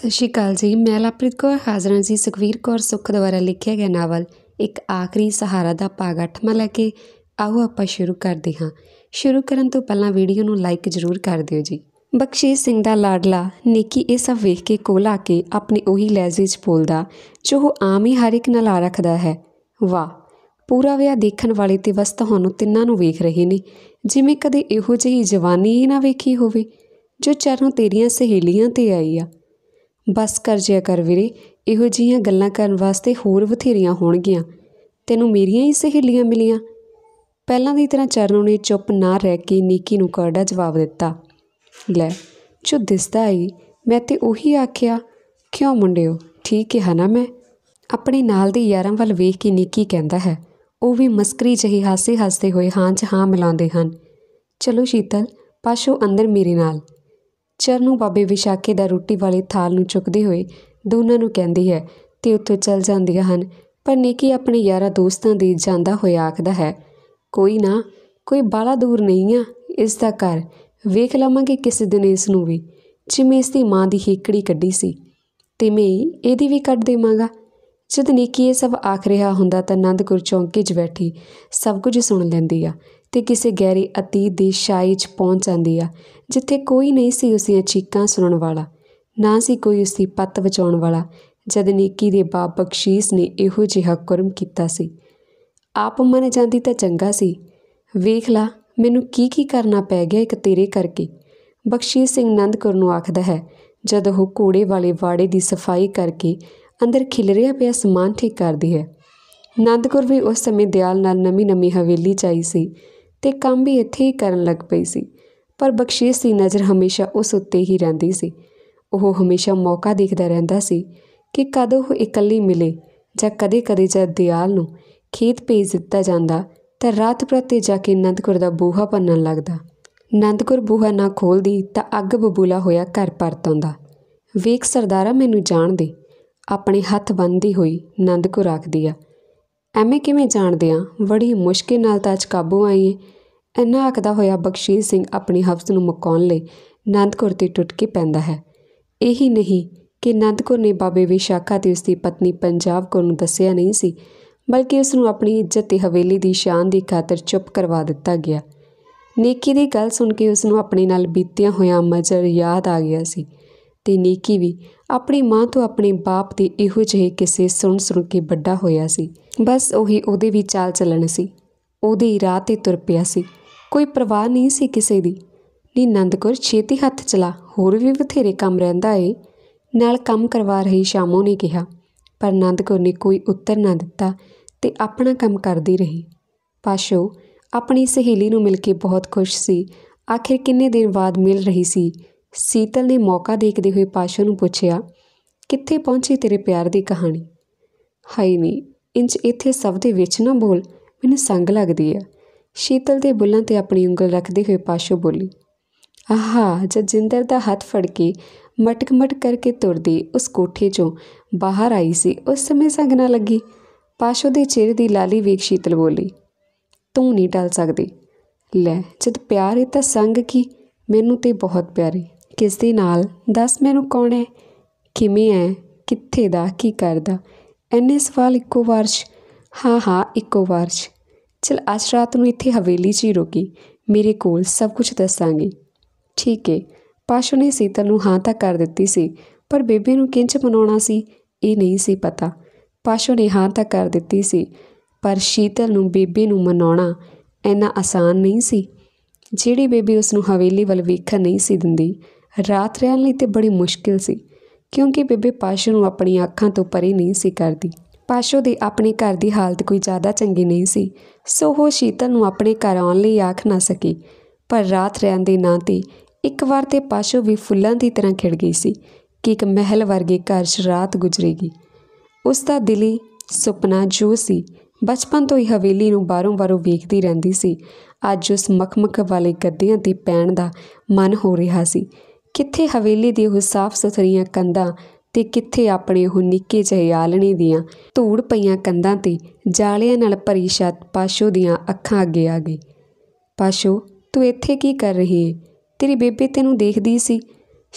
ਸਤਿ ਸ਼੍ਰੀ ਅਕਾਲ ਜੀ ਮੈਂ ਲਪ੍ਰਿਤ ਕੌਰ ਹਾਜ਼ਰ ਹਾਂ ਜੀ ਸੁਖਵੀਰ ਕੌਰ ਸੁਖ ਦੁਆਰਾ ਲਿਖਿਆ ਗਿਆ ਨਾਵਲ ਇੱਕ ਆਖਰੀ ਸਹਾਰਾ ਦਾ ਭਾਗ 8ਵਾਂ ਲੈ ਕੇ ਆਓ ਆਪਾਂ ਸ਼ੁਰੂ ਕਰਦੇ ਹਾਂ ਸ਼ੁਰੂ ਕਰਨ ਤੋਂ ਪਹਿਲਾਂ ਵੀਡੀਓ ਨੂੰ ਲਾਈਕ ਜ਼ਰੂਰ ਕਰ ਦਿਓ ਜੀ ਬਖਸ਼ੀਸ਼ ਸਿੰਘ ਦਾ ਲਾਡਲਾ ਨੇਕੀ ਇਹ ਸਭ ਵੇਖ ਕੇ ਕੋਲ ਆ ਕੇ ਆਪਣੇ ਉਹੀ ਲਹਿਜੇ 'ਚ ਬੋਲਦਾ ਜੋ ਉਹ ਆਮ ਹੀ ਹਰ ਇੱਕ ਨਾਲ ਆ ਰੱਖਦਾ ਹੈ ਵਾਹ ਪੂਰਾ ਵਿਆਹ ਦੇਖਣ ਵਾਲੇ ਤੇ ਵਸ ਤੁਹਾਨੂੰ ਤਿੰਨਾਂ ਨੂੰ ਵੇਖ ਰਹੇ ਨੇ ਜਿਵੇਂ ਕਦੇ ਇਹੋ ਜਿਹੀ ਜਵਾਨੀ ਹੀ ਨਾ ਵੇਖੀ ਹੋਵੇ ਜੋ ਚਾਰੋਂ ਤੇਰੀਆਂ ਸਹੇਲੀਆਂ ਤੇ ਆਈ ਆ ਬਸ ਕਰ ਜਿਆ ਕਰ ਵੀਰੇ ਇਹੋ ਜਿਹੀਆਂ ਗੱਲਾਂ ਕਰਨ ਵਾਸਤੇ ਹੋਰ ਬਥੇਰੀਆਂ ਹੋਣਗੀਆਂ ਤੈਨੂੰ ਮੇਰੀਆਂ ਹੀ ਸਹੇਲੀਆਂ ਮਿਲੀਆਂ ਪਹਿਲਾਂ ਦੀ ਤਰ੍ਹਾਂ ਚਰਨ ਨੇ ਚੁੱਪ ਨਾ ਰਹਿ ਕੇ ਨੀਕੀ ਨੂੰ ਕਰੜਾ ਜਵਾਬ ਦਿੱਤਾ ਲੈ ਜੋ ਦਿਸਦਾ ਹੈ ਮੈਂ ਤੇ ਉਹੀ ਆਖਿਆ ਕਿਉਂ ਮੁੰਡਿਓ ਠੀਕ ਹੈ ਨਾ ਮੈਂ ਆਪਣੇ ਨਾਲ ਦੇ ਯਾਰਾਂ ਵੱਲ ਵੇਖ ਕੇ ਨੀਕੀ ਕਹਿੰਦਾ ਹੈ ਉਹ ਵੀ ਮਸਕਰੀ ਜਹੀ ਹਾਸੇ ਹੱਸਦੇ ਹੋਏ ਹਾਂ 'ਚ ਹਾਂ ਮਿਲਾਉਂਦੇ ਹਨ ਚਲੋ ਸ਼ੀਤਲ ਪਾਸ਼ੋ ਅੰਦਰ ਮੇਰੇ ਨਾਲ ਚਰਨੂ ਬਾਬੇ ਵਿਸ਼ਾਕੇ ਦਾ ਰੋਟੀ ਵਾਲੇ ਥਾਲ ਨੂੰ ਚੁੱਕਦੇ ਹੋਏ ਦੋਨਾਂ ਨੂੰ ਕਹਿੰਦੀ ਹੈ ਤੇ ਉੱਥੋਂ ਚੱਲ ਜਾਂਦੀਆਂ ਹਨ ਪਰ ਨੇਕੀ ਆਪਣੇ ਯਾਰਾਂ ਦੋਸਤਾਂ ਦੇ ਜਾਂਦਾ ਹੋਇਆ ਆਖਦਾ ਹੈ ਕੋਈ ਨਾ ਕੋਈ ਬਾਲਾ ਦੂਰ ਨਹੀਂ ਆ ਇਸ ਦਾ ਘਰ ਵੇਖ ਲਵਾਂਗੇ ਕਿਸੇ ਦਿਨ ਇਸ ਨੂੰ ਵੀ ਜਿਵੇਂ ਇਸ ਦੀ ਮਾਂ ਦੀ ਹੀਕੜੀ ਕੱਢੀ ਸੀ ਤੇ ਮੈਂ ਇਹਦੀ ਵੀ ਕੱਢ ਦੇਵਾਂਗਾ ਜਦ ਨੇਕੀ ਇਹ ਸਭ ਆਖ ਰਿਹਾ ਹੁੰਦਾ ਤਾਂ ਆਨੰਦਪੁਰ ਚੌਂਕੇ 'ਚ ਬੈਠੀ ਸਭ ਕੁਝ ਸੁਣ ਲੈਂਦੀ ਆ ਤੇ ਕਿਸੇ ਗਹਿਰੀ ਅਤੀਤ ਦੀ ਛਾਈ 'ਚ ਪਹੁੰਚ ਜਾਂਦੀ ਆ ਜਿੱਥੇ ਕੋਈ ਨਹੀਂ ਸੀ ਉਸ ਦੀਆਂ ਚੀਕਾਂ ਸੁਣਨ ਵਾਲਾ ਨਾ ਸੀ ਕੋਈ ਉਸ ਦੀ ਪੱਤ ਬਚਾਉਣ ਵਾਲਾ ਜਦ ਨੇਕੀ ਦੇ ਬਾਪ ਬਖਸ਼ੀਸ਼ ਨੇ ਇਹੋ ਜਿਹਾ ਕਰਮ ਕੀਤਾ ਸੀ ਆਪ ਮੰਨ ਜਾਂਦੀ ਤਾਂ ਚੰਗਾ ਸੀ ਵੇਖ ਲਾ ਮੈਨੂੰ ਕੀ ਕੀ ਕਰਨਾ ਪੈ ਗਿਆ ਇੱਕ ਤੇਰੇ ਕਰਕੇ ਬਖਸ਼ੀਸ਼ ਸਿੰਘ ਨੰਦਕੁਰ ਨੂੰ ਆਖਦਾ ਹੈ ਜਦ ਉਹ ਕੋੜੇ ਵਾਲੇ ਵਾੜੇ ਦੀ ਸਫਾਈ ਕਰਕੇ ਅੰਦਰ ਖਿਲਰਿਆ ਪਿਆ ਸਮਾਨ ਠੀਕ ਕਰਦੀ ਹੈ ਨੰਦਕੁਰ ਵੀ ਉਸ ਸਮੇਂ ਦਿਆਲ ਨਾਲ ਨਵੀਂ ਨਵੀਂ ਹਵੇਲੀ ਚਾਈ ਸੀ ਤੇ ਕੰਮ ਵੀ ਇੱਥੇ ਹੀ ਕਰਨ ਲੱਗ ਪਈ ਸੀ ਪਰ ਬਖਸ਼ੀਸ਼ ਦੀ ਨਜ਼ਰ ਹਮੇਸ਼ਾ ਉਸ ਉੱਤੇ ਹੀ ਰਹਿੰਦੀ ਸੀ ਉਹ ਹਮੇਸ਼ਾ ਮੌਕਾ ਦੇਖਦਾ ਰਹਿੰਦਾ ਸੀ ਕਿ ਕਦ ਉਹ ਇਕੱਲੀ ਮਿਲੇ ਜਾਂ ਕਦੇ-ਕਦੇ ਜਦ ਦਿਆਲ ਨੂੰ ਖੇਤ ਭੇਜ ਦਿੱਤਾ ਜਾਂਦਾ ਤਾਂ ਰਾਤ ਪ੍ਰਤੀ ਜਾ ਕੇ ਨੰਦਕੁਰ ਦਾ ਬੂਹਾ ਪੰਨਣ ਲੱਗਦਾ ਨੰਦਕੁਰ ਬੂਹਾ ਨਾ ਖੋਲਦੀ ਤਾਂ ਅੱਗ ਬਬੂਲਾ ਹੋਇਆ ਘਰ ਪਰਤੋਂਦਾ ਵੇਖ ਸਰਦਾਰਾ ਮੈਨੂੰ ਜਾਣ ਦੇ ਆਪਣੇ ਹੱਥ ਬੰਨਦੀ ਹੋਈ ਨੰਦਕੁਰ ਆਖਦੀ ਆ ਐਵੇਂ ਕਿਵੇਂ ਜਾਣਦੇ ਆ ਬੜੀ ਮੁਸ਼ਕਿਲ ਨਾਲ ਤਾਂ ਅੱਜ ਕਾਬੂ ਆਈ ਏ ਇੰਨਾ ਆਖਦਾ ਹੋਇਆ ਬਖਸ਼ੀਸ਼ ਸਿੰਘ ਆਪਣੀ ਹਫਸ ਨੂੰ ਮਕਾਉਣ ਲਈ ਨੰਦਕੁਰ ਤੇ ਟੁੱਟ ਕੇ ਪੈਂਦਾ ਹੈ ਇਹੀ ਨਹੀਂ ਕਿ ਨੰਦਕੁਰ ਨੇ ਬਾਬੇ ਵਿਸ਼ਾਖਾ ਤੇ ਉਸ ਦੀ ਪਤਨੀ ਪੰਜਾਬ ਕੌਰ ਨੂੰ ਦੱਸਿਆ ਨਹੀਂ ਸੀ ਬਲਕਿ ਉਸ ਨੂੰ ਆਪਣੀ ਇੱਜ਼ਤ ਤੇ ਹਵੇਲੀ ਦੀ ਸ਼ਾਨ ਦੀ ਖਾਤਰ ਚੁੱਪ ਕਰਵਾ ਦਿੱਤਾ ਗਿਆ ਨੇਕੀ ਦੀ ਗੱਲ ਸੁਣ ਕੇ ਉਸ ਨੂੰ ਆਪਣੇ ਨਾਲ ਬੀਤਿਆ ਹੋਇਆ ਮਜ਼ਰ ਯਾਦ ਆ ਗਿਆ ਸੀ ਤੇ ਨੀਕੀ ਵੀ ਆਪਣੀ ਮਾਂ ਤੋਂ ਆਪਣੇ ਬਾਪ ਦੇ ਇਹੋ ਜਿਹੇ ਕਿਸੇ ਸੁਣ ਸੁਣ ਕੇ ਵੱਡਾ ਹੋਇਆ ਸੀ ਬਸ ਉਹੀ ਉਹਦੇ ਵੀ ਚਾਲ ਚੱਲਣ ਸੀ ਉਹਦੇ ਹੀ ਰਾਹ ਤੇ ਤੁਰ ਪਿਆ ਸੀ ਕੋਈ ਪਰਵਾਹ ਨਹੀਂ ਸੀ ਕਿਸੇ ਦੀ ਨੀ ਨੰਦਕੌਰ ਛੇਤੀ ਹੱਥ ਚਲਾ ਹੋਰ ਵੀ ਬਥੇਰੇ ਕੰਮ ਰਹਿੰਦਾ ਏ ਨਾਲ ਕੰਮ ਕਰਵਾ ਰਹੀ ਸ਼ਾਮੋ ਨੇ ਕਿਹਾ ਪਰ ਨੰਦਕੌਰ ਨੇ ਕੋਈ ਉੱਤਰ ਨਾ ਦਿੱਤਾ ਤੇ ਆਪਣਾ ਕੰਮ ਕਰਦੀ ਰਹੀ ਪਾਸ਼ੋ ਆਪਣੀ ਸਹੇਲੀ ਨੂੰ ਮਿਲ ਕੇ ਬਹੁਤ ਖੁਸ਼ ਸੀ ਆਖਿਰ ਕਿੰਨੇ ਦਿਨ ਬਾਅਦ ਮਿਲ ਰਹੀ ਸੀ ਸੀਤਲ ਨੇ ਮੌਕਾ ਦੇਖਦੇ ਹੋਏ ਪਾਸ਼ਾ ਨੂੰ ਪੁੱਛਿਆ ਕਿੱਥੇ ਪਹੁੰਚੀ ਤੇਰੇ ਪਿਆਰ ਦੀ ਕਹਾਣੀ ਹਾਈ ਨਹੀਂ ਇੰਜ ਇੱਥੇ ਸਭ ਦੇ ਵਿੱਚ ਨਾ ਬੋਲ ਮੈਨੂੰ ਸੰਗ ਲੱਗਦੀ ਆ ਸ਼ੀਤਲ ਦੇ ਬੁੱਲਾਂ ਤੇ ਆਪਣੀ ਉਂਗਲ ਰੱਖਦੇ ਹੋਏ ਪਾਸ਼ੋ ਬੋਲੀ ਆਹਾ ਜਜਿੰਦਰ ਦਾ ਹੱਥ ਫੜ ਕੇ ਮਟਕ ਮਟ ਕਰਕੇ ਤੁਰਦੀ ਉਸ ਕੋਠੇ 'ਚੋਂ ਬਾਹਰ ਆਈ ਸੀ ਉਸ ਸਮੇਂ ਸੰਗ ਨਾ ਲੱਗੀ ਪਾਸ਼ੋ ਦੇ ਚਿਹਰੇ ਦੀ ਲਾਲੀ ਵੇਖ ਸ਼ੀਤਲ ਬੋਲੀ ਤੂੰ ਨਹੀਂ ਟਲ ਸਕਦੀ ਲੈ ਜਦ ਪਿਆਰ ਹੈ ਤਾਂ ਸੰਗ ਕੀ ਮੈਨੂੰ ਤੇ ਬਹੁਤ ਪਿਆਰੀ ਕਿਸ ਦੇ ਨਾਲ ਦੱਸ ਮੈਨੂੰ ਕੌਣ ਹੈ ਕਿਵੇਂ ਹੈ ਕਿੱਥੇ ਦਾ ਕੀ ਕਰਦਾ ਐਨੇ ਸਵਾਲ ਇੱਕੋ ਵਾਰ 'ਚ ਹਾਂ ਹਾਂ ਇੱਕੋ ਵਾਰ 'ਚ ਚਲ ਅੱਜ ਰਾਤ ਨੂੰ ਇੱਥੇ ਹਵੇਲੀ 'ਚ ਹੀ ਰੁਕੀ ਮੇਰੇ ਕੋਲ ਸਭ ਕੁਝ ਦੱਸਾਂਗੀ ਠੀਕ ਹੈ ਪਾਸ਼ੋ ਨੇ ਸੀਤਲ ਨੂੰ ਹਾਂ ਤਾਂ ਕਰ ਦਿੱਤੀ ਸੀ ਪਰ ਬੇਬੇ ਨੂੰ ਕਿੰਝ ਮਨਾਉਣਾ ਸੀ ਇਹ ਨਹੀਂ ਸੀ ਪਤਾ ਪਾਸ਼ੋ ਨੇ ਹਾਂ ਤਾਂ ਕਰ ਦਿੱਤੀ ਸੀ ਪਰ ਸ਼ੀਤਲ ਨੂੰ ਬੇਬੇ ਨੂੰ ਮਨਾਉਣਾ ਇੰਨਾ ਆਸਾਨ ਨਹੀਂ ਸੀ ਜਿਹੜੀ ਬੇਬੀ ਉਸ ਨੂੰ ਹਵੇਲੀ ਵੱਲ ਵੇਖਣ ਨਹੀਂ ਸੀ ਦਿੰਦੀ ਰਾਤ ਰਹਿਣ ਲਈ ਤੇ ਬੜੀ ਮੁਸ਼ਕਿਲ ਸੀ ਕਿਉਂਕਿ ਬੇਬੇ ਪਾਸ਼ੋ ਨੂੰ ਆਪਣੀਆਂ ਅੱਖਾਂ ਤੋਂ ਪਰੇ ਨਹੀਂ ਸੀ ਕਰਦੀ ਪਾਸ਼ੋ ਦੀ ਆਪਣੇ ਘਰ ਦੀ ਹਾਲਤ ਕੋਈ ਜ਼ਿਆਦਾ ਚੰਗੀ ਨਹੀਂ ਸੀ ਸੋ ਉਹ ਸ਼ੀਤਲ ਨੂੰ ਆਪਣੇ ਘਰ ਆਉਣ ਲਈ ਆਖ ਨਾ ਸਕੀ ਪਰ ਰਾਤ ਰਹਿਣ ਦੇ ਨਾਂ ਤੇ ਇੱਕ ਵਾਰ ਤੇ ਪਾਸ਼ੋ ਵੀ ਫੁੱਲਾਂ ਦੀ ਤਰ੍ਹਾਂ ਖਿੜ ਗਈ ਸੀ ਕਿ ਇੱਕ ਮਹਿਲ ਵਰਗੇ ਘਰ 'ਚ ਰਾਤ ਗੁਜ਼ਰੇਗੀ ਉਸ ਦਾ ਦਿਲੀ ਸੁਪਨਾ ਜੋ ਸੀ ਬਚਪਨ ਤੋਂ ਹੀ ਹਵੇਲੀ ਨੂੰ ਬਾਰੋਂ-ਬਾਰੋਂ ਵੇਖਦੀ ਰਹਿੰਦੀ ਸੀ ਅੱਜ ਉਸ ਮਖਮਖ ਵਾਲੇ ਗੱਦਿਆਂ ਤੇ ਪੈਣ ਦਾ ਮਨ ਹੋ ਰਿਹਾ ਸੀ ਕਿੱਥੇ ਹਵੇਲੀ ਦੀ ਉਹ ਸਾਫ਼ ਸੁਥਰੀਆਂ ਕੰਧਾਂ ਤੇ ਕਿੱਥੇ ਆਪਣੇ ਉਹ ਨਿੱਕੇ ਜਿਹੇ ਆਲਣੇ ਦੀਆਂ ਧੂੜ ਪਈਆਂ ਕੰਧਾਂ ਤੇ ਜਾਲਿਆਂ ਨਾਲ ਭਰੀ ਛੱਤ ਪਾਸ਼ੋ ਦੀਆਂ ਅੱਖਾਂ ਅੱਗੇ ਆ ਗਈ ਪਾਸ਼ੋ ਤੂੰ ਇੱਥੇ ਕੀ ਕਰ ਰਹੀ ਹੈ ਤੇਰੀ ਬੇਬੇ ਤੈਨੂੰ ਦੇਖਦੀ ਸੀ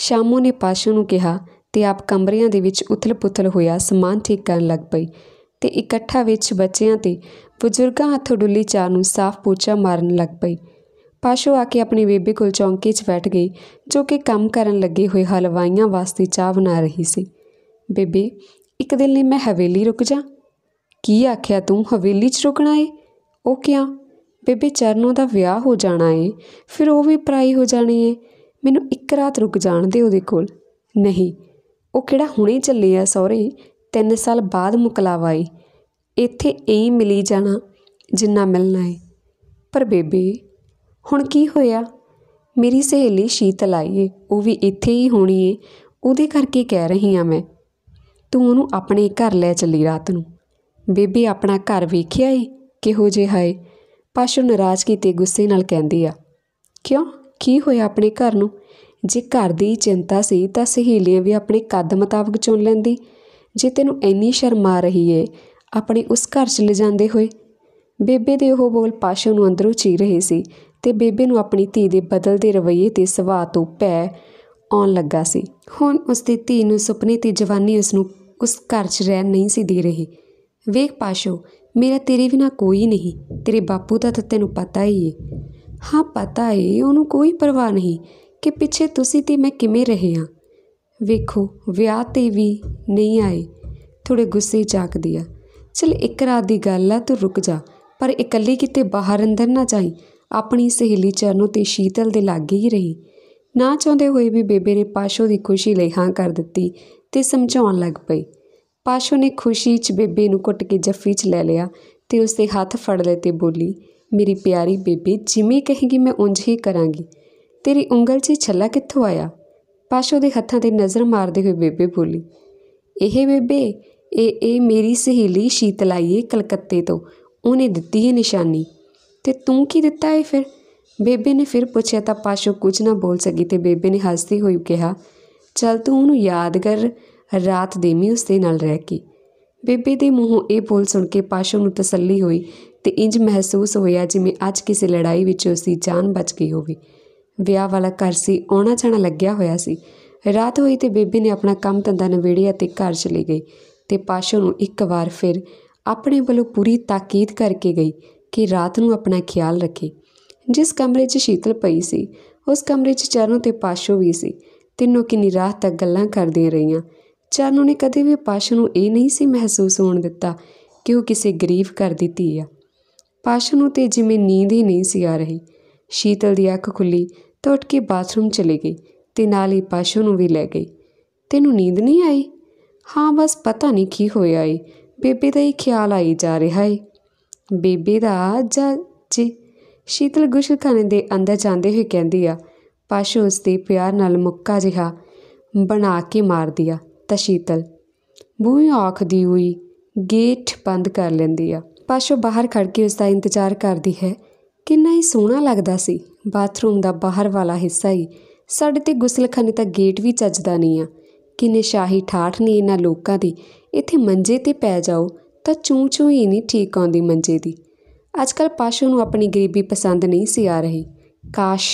ਸ਼ਾਮੂ ਨੇ ਪਾਸ਼ੋ ਨੂੰ ਕਿਹਾ ਤੇ ਆਪ ਕਮਰਿਆਂ ਦੇ ਵਿੱਚ ਉਥਲ-ਪੁਥਲ ਹੋਇਆ ਸਮਾਨ ਠੀਕ ਕਰਨ ਲੱਗ ਪਈ ਤੇ ਇਕੱਠਾ ਵਿੱਚ ਬੱਚਿਆਂ ਤੇ ਬਜ਼ੁਰਗਾਂ ਹੱਥੋਂ ਡੁੱਲੀ ਚਾਹ ਨੂੰ ਸਾਫ਼ ਪੋਚਾ ਮਾਰਨ ਲੱਗ ਪਈ ਪਾਸ਼ੂ ਆ ਕੇ ਆਪਣੀ ਬੇਬੇ ਕੋਲ ਚੌਂਕੀ 'ਚ ਬੈਠ ਗਈ ਜੋ ਕਿ ਕੰਮ ਕਰਨ ਲੱਗੇ ਹੋਏ ਹਲਵਾਈਆਂ ਵਾਸਤੇ ਚਾਹ ਬਣਾ ਰਹੀ ਸੀ ਬੇਬੇ ਇੱਕ ਦਿਨ ਲਈ ਮੈਂ ਹਵੇਲੀ ਰੁਕ ਜਾ ਕੀ ਆਖਿਆ ਤੂੰ ਹਵੇਲੀ 'ਚ ਰੁਕਣਾ ਏ ਉਹ ਕਿਆ ਬੇਬੇ ਚਰਨੋਂ ਦਾ ਵਿਆਹ ਹੋ ਜਾਣਾ ਏ ਫਿਰ ਉਹ ਵੀ ਪਰਾਈ ਹੋ ਜਾਣੀ ਏ ਮੈਨੂੰ ਇੱਕ ਰਾਤ ਰੁਕ ਜਾਣ ਦੇ ਉਹਦੇ ਕੋਲ ਨਹੀਂ ਉਹ ਕਿਹੜਾ ਹੁਣੇ ਚੱਲੇ ਆ ਸਹੁਰੇ ਤਿੰਨ ਸਾਲ ਬਾਅਦ ਮੁਕਲਾਵਾ ਏ ਇੱਥੇ ਐਂ ਮਿਲੀ ਜਾਣਾ ਜਿੰਨਾ ਮਿਲਣਾ ਏ ਪਰ ਬੇਬੇ ਹੁਣ ਕੀ ਹੋਇਆ ਮੇਰੀ ਸਹੇਲੀ ਸ਼ੀਤਲ ਆਈ ਏ ਉਹ ਵੀ ਇੱਥੇ ਹੀ ਹੋਣੀ ਏ ਉਹਦੇ ਕਰਕੇ ਕਹਿ ਰਹੀ ਆ ਮੈਂ ਤੂੰ ਉਹਨੂੰ ਆਪਣੇ ਘਰ ਲੈ ਚੱਲੀ ਰਾਤ ਨੂੰ ਬੇਬੇ ਆਪਣਾ ਘਰ ਵੇਖਿਆ ਏ ਕਿਹੋ ਜੇ ਹਾਏ ਪਾਸ਼ੋ ਨਾਰਾਜ਼ ਕੀਤੇ ਗੁੱਸੇ ਨਾਲ ਕਹਿੰਦੀ ਆ ਕਿਉਂ ਕੀ ਹੋਇਆ ਆਪਣੇ ਘਰ ਨੂੰ ਜੇ ਘਰ ਦੀ ਚਿੰਤਾ ਸੀ ਤਾਂ ਸਹੇਲੀਆਂ ਵੀ ਆਪਣੇ ਕੱਦ ਮੁਤਾਬਕ ਚੁਣ ਲੈਂਦੀ ਜੇ ਤੈਨੂੰ ਇੰਨੀ ਸ਼ਰਮ ਆ ਰਹੀ ਏ ਆਪਣੇ ਉਸ ਘਰ 'ਚ ਲਿਜਾਂਦੇ ਹੋਏ ਬੇਬੇ ਦੇ ਉਹ ਬੋਲ ਪਾਸ਼ੋ ਨੂੰ ਅੰਦਰੋਂ ਚੀ ਰਹੇ ਸੀ ਤੇ ਬੇਬੇ ਨੂੰ ਆਪਣੀ ਧੀ ਦੇ ਬਦਲਦੇ ਰਵਈਏ ਤੇ ਸੁਭਾਅ ਤੋਂ ਪੈ ਆਉਣ ਲੱਗਾ ਸੀ ਹੁਣ ਉਸ ਦੀ ਧੀ ਨੂੰ ਸੁਪਨੇ ਤੇ ਜਵਾਨੀ ਉਸ ਨੂੰ ਉਸ ਘਰ 'ਚ ਰਹਿਣ ਨਹੀਂ ਸੀ ਦੇ ਰਹੀ ਵੇਖ ਪਾਸ਼ੋ ਮੇਰਾ ਤੇਰੇ ਬਿਨਾ ਕੋਈ ਨਹੀਂ ਤੇਰੇ ਬਾਪੂ ਦਾ ਤਾਂ ਤੈਨੂੰ ਪਤਾ ਹੀ ਏ ਹਾਂ ਪਤਾ ਏ ਉਹਨੂੰ ਕੋਈ ਪਰਵਾਹ ਨਹੀਂ ਕਿ ਪਿੱਛੇ ਤੁਸੀਂ ਤੇ ਮੈਂ ਕਿਵੇਂ ਰਹੇ ਹਾਂ ਵੇਖੋ ਵਿਆਹ ਤੇ ਵੀ ਨਹੀਂ ਆਏ ਥੋੜੇ ਗੁੱਸੇ ਜਾਗਦੀ ਆ ਚਲ ਇੱਕ ਰਾਤ ਦੀ ਗੱਲ ਆ ਤੂੰ ਰੁਕ ਜਾ ਪਰ ਇਕੱਲੀ ਕਿਤੇ ਬਾਹਰ ਅੰਦਰ ਨਾ ਜਾਈ ਆਪਣੀ ਸਹੇਲੀ ਚਰਨੂ ਤੇ ਸ਼ੀਤਲ ਦੇ ਲਾਗੇ ਹੀ ਰਹੀ ਨਾ ਚਾਹੁੰਦੇ ਹੋਏ ਵੀ ਬੇਬੇ ਨੇ ਪਾਸ਼ੋ ਦੀ ਖੁਸ਼ੀ ਲਈ ਹਾਂ ਕਰ ਦਿੱਤੀ ਤੇ ਸਮਝਾਉਣ ਲੱਗ ਪਈ ਪਾਸ਼ੋ ਨੇ ਖੁਸ਼ੀ 'ਚ ਬੇਬੇ ਨੂੰ ਘੁੱਟ ਕੇ ਜੱਫੀ 'ਚ ਲੈ ਲਿਆ ਤੇ ਉਸ ਦੇ ਹੱਥ ਫੜ ਲਏ ਤੇ ਬੋਲੀ ਮੇਰੀ ਪਿਆਰੀ ਬੇਬੇ ਜਿਵੇਂ ਕਹੇਗੀ ਮੈਂ ਉੰਜ ਹੀ ਕਰਾਂਗੀ ਤੇਰੀ ਉਂਗਲ 'ਚ ਛੱਲਾ ਕਿੱਥੋਂ ਆਇਆ ਪਾਸ਼ੋ ਦੇ ਹੱਥਾਂ ਤੇ ਨਜ਼ਰ ਮਾਰਦੇ ਹੋਏ ਬੇਬੇ ਬੋਲੀ ਇਹ ਬੇਬੇ ਇਹ ਇਹ ਮੇਰੀ ਸਹੇਲੀ ਸ਼ੀਤਲਾਈਏ ਕਲਕੱਤੇ ਤੋਂ ਉਹਨੇ ਦਿੱਤੀ ਹੈ ਨਿਸ਼ਾਨੀ ਤੇ ਤੂੰ ਕੀ ਦਿੱਤਾ ਏ ਫਿਰ ਬੇਬੇ ਨੇ ਫਿਰ ਪੁੱਛਿਆ ਤਾਂ ਪਾਸ਼ੋ ਕੁਝ ਨਾ ਬੋਲ ਸਕੀ ਤੇ ਬੇਬੇ ਨੇ ਹੱਸਦੀ ਹੋਈ ਕਿਹਾ ਚੱਲ ਤੂੰ ਉਹਨੂੰ ਯਾਦ ਕਰ ਰਾਤ ਦੇ ਦੇਵੀਂ ਉਸਦੇ ਨਾਲ ਰਹਿ ਕੇ ਬੇਬੇ ਦੇ ਮੂੰਹੋਂ ਇਹ ਬੋਲ ਸੁਣ ਕੇ ਪਾਸ਼ੋ ਨੂੰ ਤਸੱਲੀ ਹੋਈ ਤੇ ਇੰਜ ਮਹਿਸੂਸ ਹੋਇਆ ਜਿਵੇਂ ਅੱਜ ਕਿਸੇ ਲੜਾਈ ਵਿੱਚ ਉਸਦੀ ਜਾਨ ਬਚ ਗਈ ਹੋਵੇ ਵਿਆਹ ਵਾਲਾ ਘਰ ਸੀ ਆਉਣਾ ਜਾਣਾ ਲੱਗਿਆ ਹੋਇਆ ਸੀ ਰਾਤ ਹੋਈ ਤੇ ਬੇਬੇ ਨੇ ਆਪਣਾ ਕੰਮ ਧੰਦਾ ਨਵੇੜਿਆ ਤੇ ਘਰ ਚਲੀ ਗਈ ਤੇ ਪਾਸ਼ੋ ਨੂੰ ਇੱਕ ਵਾਰ ਫਿਰ ਆਪਣੇ ਵੱਲੋਂ ਪੂਰੀ ਤਾਕੀਦ ਕਰਕੇ ਗਈ ਕਿ ਰਾਤ ਨੂੰ ਆਪਣਾ ਖਿਆਲ ਰੱਖੇ ਜਿਸ ਕਮਰੇ 'ਚ ਸ਼ੀਤਲ ਪਈ ਸੀ ਉਸ ਕਮਰੇ 'ਚ ਚਰਨੋ ਤੇ ਪਾਸ਼ੋ ਵੀ ਸੀ ਤਿੰਨੋਂ ਕਿੰਨੀ ਰਾਤ ਤੱਕ ਗੱਲਾਂ ਕਰਦੀਆਂ ਰਹੀਆਂ ਚਰਨੋ ਨੇ ਕਦੇ ਵੀ ਪਾਸ਼ੋ ਨੂੰ ਇਹ ਨਹੀਂ ਸੀ ਮਹਿਸੂਸ ਹੋਣ ਦਿੱਤਾ ਕਿ ਉਹ ਕਿਸੇ ਗਰੀਬ ਕਰ ਦਿੱਤੀ ਆ ਪਾਸ਼ੋ ਨੂੰ ਤੇ ਜਿਵੇਂ ਨੀਂਦ ਹੀ ਨਹੀਂ ਸੀ ਆ ਰਹੀ ਸ਼ੀਤਲ ਦੀ ਅੱਖ ਖੁੱਲੀ ਤਾਂ ਉੱਠ ਕੇ ਬਾਥਰੂਮ ਚਲੀ ਗਈ ਤੇ ਨਾਲ ਹੀ ਪਾਸ਼ੋ ਨੂੰ ਵੀ ਲੈ ਗਈ ਤੈਨੂੰ ਨੀਂਦ ਨਹੀਂ ਆਈ ਹਾਂ ਬਸ ਪਤਾ ਨਹੀਂ ਕੀ ਹੋਇਆ ਏ ਬੇਬੇ ਦਾ ਹੀ ਖਿਆਲ ਆਈ ਜਾ ਰਿਹਾ ਏ ਬੇਬੇ ਦਾ ਜੱਜੀ ਸ਼ੀਤਲ ਗੁਸ਼ਲਖਾਨੇ ਦੇ ਅੰਦਰ ਜਾਂਦੇ ਹੋਏ ਕਹਿੰਦੀ ਆ ਪਾਸ਼ੋ ਉਸ ਦੇ ਪਿਆਰ ਨਾਲ ਮੁੱਕਾ ਜਿਹਾ ਬਣਾ ਕੇ ਮਾਰ ਦਿਆ ਤਾਂ ਸ਼ੀਤਲ ਬੂਹੀ ਆਖਦੀ ਹੋਈ ਗੇਟ ਬੰਦ ਕਰ ਲੈਂਦੀ ਆ ਪਾਸ਼ੋ ਬਾਹਰ ਖੜ ਕੇ ਉਸ ਦਾ ਇੰਤਜ਼ਾਰ ਕਰਦੀ ਹੈ ਕਿੰਨਾ ਹੀ ਸੋਹਣਾ ਲੱਗਦਾ ਸੀ ਬਾਥਰੂਮ ਦਾ ਬਾਹਰ ਵਾਲਾ ਹਿੱਸਾ ਹੀ ਸਾਡੇ ਤੇ ਗੁਸਲਖਾਨੇ ਤਾਂ ਗੇਟ ਵੀ ਚੱਜਦਾ ਨਹੀਂ ਆ ਕਿੰਨੇ ਸ਼ਾਹੀ ਠਾਠ ਨੇ ਇਹਨਾਂ ਲੋਕਾਂ ਦੀ ਇੱਥੇ ਮੰਜੇ ਤੇ ਪੈ ਜਾਓ ਤਾਂ ਚੂੰ ਚੂੰ ਹੀ ਨਹੀਂ ਠੀਕ ਆਉਂਦੀ ਮੰਜੇ ਦੀ ਅੱਜਕੱਲ ਪਾਸ਼ੋ ਨੂੰ ਆਪਣੀ ਗਰੀਬੀ ਪਸੰਦ ਨਹੀਂ ਸੀ ਆ ਰਹੀ ਕਾਸ਼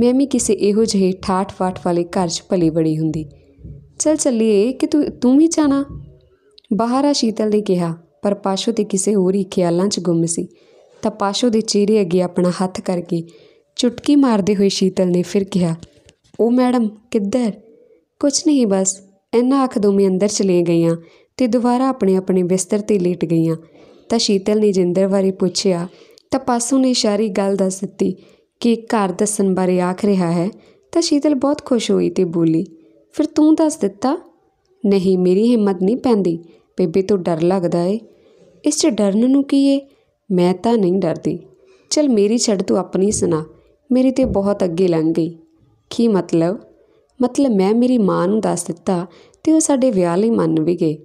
ਮੈਂ ਵੀ ਕਿਸੇ ਇਹੋ ਜਿਹੇ ਠਾਠ ਫਾਠ ਵਾਲੇ ਘਰ 'ਚ ਭਲੀ ਬੜੀ ਹੁੰਦੀ ਚਲ ਚੱਲੀਏ ਕਿ ਤੂੰ ਤੂੰ ਵੀ ਜਾਣਾ ਬਾਹਰ ਆ ਸ਼ੀਤਲ ਨੇ ਕਿਹਾ ਪਰ ਪਾਸ਼ੋ ਤੇ ਕਿਸੇ ਹੋਰ ਹੀ ਖਿਆਲਾਂ 'ਚ ਗੁੰਮ ਸੀ ਤਾਂ ਪਾਸ਼ੋ ਦੇ ਚਿਹਰੇ ਅੱਗੇ ਆਪਣਾ ਹੱਥ ਕਰਕੇ ਚੁਟਕੀ ਮਾਰਦੇ ਹੋਏ ਸ਼ੀਤਲ ਨੇ ਫਿਰ ਕਿਹਾ ਉਹ ਮੈਡਮ ਕਿੱਧਰ ਕੁਝ ਨਹੀਂ ਬਸ ਇੰਨਾ ਅੱਖ ਦੋਵੇਂ ਅੰਦਰ ਚਲੇ ਗਈਆਂ ਤੇ ਦੁਬਾਰਾ ਆਪਣੇ ਆਪਣੇ ਬਿਸਤਰ ਤੇ ਲੇਟ ਗਈਆਂ ਤਾਂ ਸ਼ੀਤਲ ਨੇ ਜਿੰਦਰ ਬਾਰੇ ਪੁੱਛਿਆ ਤਾਂ ਪਾਸੂ ਨੇ ਇਸ਼ਾਰੀ ਗੱਲ ਦੱਸ ਦਿੱਤੀ ਕਿ ਘਰ ਦੱਸਣ ਬਾਰੇ ਆਖ ਰਿਹਾ ਹੈ ਤਾਂ ਸ਼ੀਤਲ ਬਹੁਤ ਖੁਸ਼ ਹੋਈ ਤੇ ਬੋਲੀ ਫਿਰ ਤੂੰ ਦੱਸ ਦਿੱਤਾ ਨਹੀਂ ਮੇਰੀ ਹਿੰਮਤ ਨਹੀਂ ਪੈਂਦੀ ਬੇਬੇ ਤੋਂ ਡਰ ਲੱਗਦਾ ਏ ਇਸ 'ਚ ਡਰਨ ਨੂੰ ਕੀ ਏ ਮੈਂ ਤਾਂ ਨਹੀਂ ਡਰਦੀ ਚਲ ਮੇਰੀ ਛੱਡ ਤੂੰ ਆਪਣੀ ਸੁਣਾ ਮੇਰੀ ਤੇ ਬਹੁਤ ਅੱਗੇ ਲੰਘ ਗਈ ਕੀ ਮਤਲਬ ਮਤਲਬ ਮੈਂ ਮੇਰੀ ਮਾਂ ਨੂੰ ਦੱਸ ਦਿੱਤਾ ਤੇ ਉਹ ਸਾਡੇ ਵਿਆਹ ਲਈ ਮੰਨ ਵੀ ਗਏ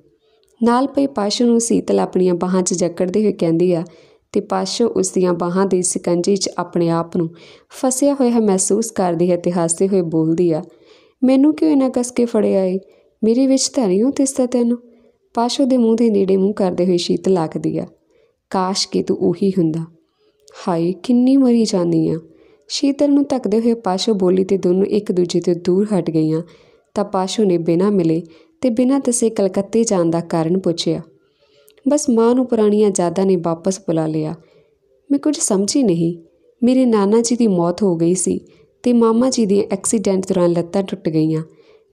ਨਾਲ ਪਈ ਪਾਸ਼ੂ ਨੂੰ ਸੀਤਲ ਆਪਣੀਆਂ ਬਾਹਾਂ 'ਚ ਜਕੜਦੇ ਹੋਏ ਕਹਿੰਦੀ ਆ ਤੇ ਪਾਸ਼ੂ ਉਸ ਦੀਆਂ ਬਾਹਾਂ ਦੇ ਸਿਕੰਜੇ 'ਚ ਆਪਣੇ ਆਪ ਨੂੰ ਫਸਿਆ ਹੋਇਆ ਮਹਿਸੂਸ ਕਰਦੀ ਹੈ ਤੇ ਹੱਸਦੇ ਹੋਏ ਬੋਲਦੀ ਆ ਮੈਨੂੰ ਕਿਉਂ ਇਨਾ ਕਸ ਕੇ ਫੜਿਆ ਏ ਮੇਰੇ ਵਿੱਚ ਤਾਂ ਨਹੀਂ ਹੋ ਤਿਸਤਾ ਤੈਨੂੰ ਪਾਸ਼ੂ ਦੇ ਮੂੰਹ ਦੇ ਨੇੜੇ ਮੂੰਹ ਕਰਦੇ ਹੋਏ ਸੀਤਲ ਆਖਦੀ ਆ ਕਾਸ਼ ਕਿ ਤੂੰ ਉਹੀ ਹੁੰਦਾ ਹਾਏ ਕਿੰਨੀ ਮਰੀ ਜਾਨੀ ਆ ਸ਼ੀਤਲ ਨੂੰ ਤੱਕਦੇ ਹੋਏ ਪਾਸ਼ੂ ਬੋਲੀ ਤੇ ਦੋਨੋਂ ਇੱਕ ਦੂਜੇ ਤੋਂ ਦੂਰ ਹਟ ਗਈਆਂ ਤਾਂ ਪਾਸ਼ੂ ਨੇ ਬਿਨਾਂ ਮਿਲੇ ਤੇ ਬਿਨਾਂ ਦੱਸੇ ਕਲਕੱਤੇ ਜਾਣ ਦਾ ਕਾਰਨ ਪੁੱਛਿਆ ਬਸ ਮਾਂ ਨੂੰ ਪੁਰਾਣੀਆਂ ਜਾਦਾ ਨੇ ਵਾਪਸ ਬੁਲਾ ਲਿਆ ਮੈਂ ਕੁਝ ਸਮਝੀ ਨਹੀਂ ਮੇਰੇ ਨਾਨਾ ਜੀ ਦੀ ਮੌਤ ਹੋ ਗਈ ਸੀ ਤੇ ਮਾਮਾ ਜੀ ਦੇ ਐਕਸੀਡੈਂਟ ਦੌਰਾਨ ਲੱਤਾਂ ਟੁੱਟ ਗਈਆਂ